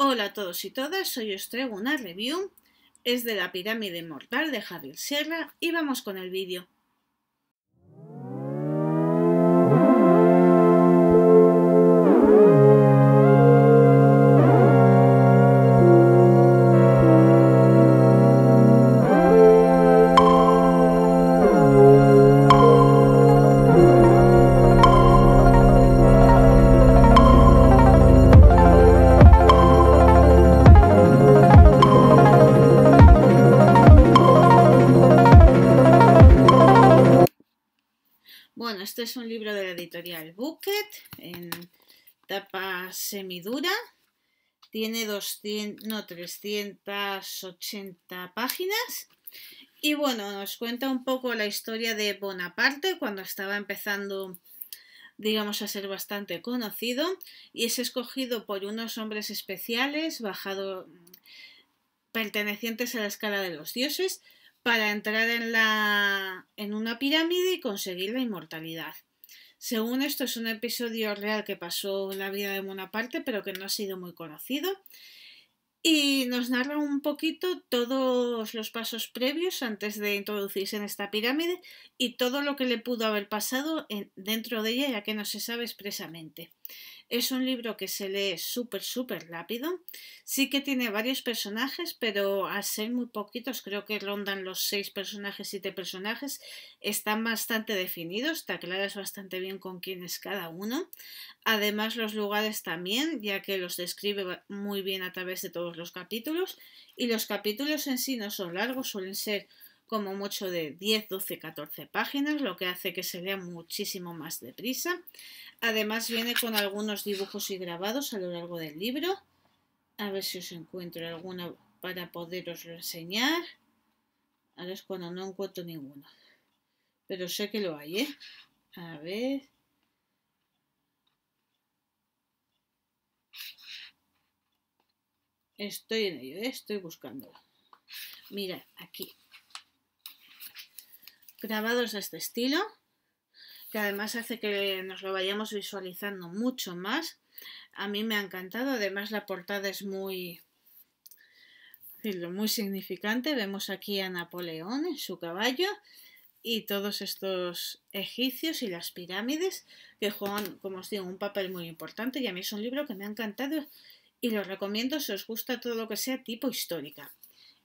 Hola a todos y todas, hoy os traigo una review, es de la pirámide mortal de Javier Sierra y vamos con el vídeo. Bueno, este es un libro de la editorial Bucket, en tapa semidura. Tiene 200, no, 380 páginas. Y bueno, nos cuenta un poco la historia de Bonaparte cuando estaba empezando, digamos, a ser bastante conocido. Y es escogido por unos hombres especiales, bajado, pertenecientes a la escala de los dioses para entrar en, la, en una pirámide y conseguir la inmortalidad. Según esto es un episodio real que pasó en la vida de Bonaparte, pero que no ha sido muy conocido. Y nos narra un poquito todos los pasos previos antes de introducirse en esta pirámide y todo lo que le pudo haber pasado dentro de ella, ya que no se sabe expresamente. Es un libro que se lee súper, súper rápido. Sí que tiene varios personajes, pero al ser muy poquitos, creo que rondan los seis personajes, siete personajes, están bastante definidos, te aclaras bastante bien con quién es cada uno. Además, los lugares también, ya que los describe muy bien a través de todos los capítulos. Y los capítulos en sí no son largos, suelen ser como mucho de 10, 12, 14 páginas, lo que hace que se lea muchísimo más deprisa. Además viene con algunos dibujos y grabados a lo largo del libro. A ver si os encuentro alguna para poderos enseñar. Ahora es cuando no encuentro ninguno. Pero sé que lo hay, ¿eh? A ver. Estoy en ello, ¿eh? estoy buscándolo. Mira, aquí grabados de este estilo, que además hace que nos lo vayamos visualizando mucho más. A mí me ha encantado, además la portada es muy, muy significante. Vemos aquí a Napoleón en su caballo y todos estos egipcios y las pirámides que juegan, como os digo, un papel muy importante y a mí es un libro que me ha encantado y lo recomiendo si os gusta todo lo que sea tipo histórica.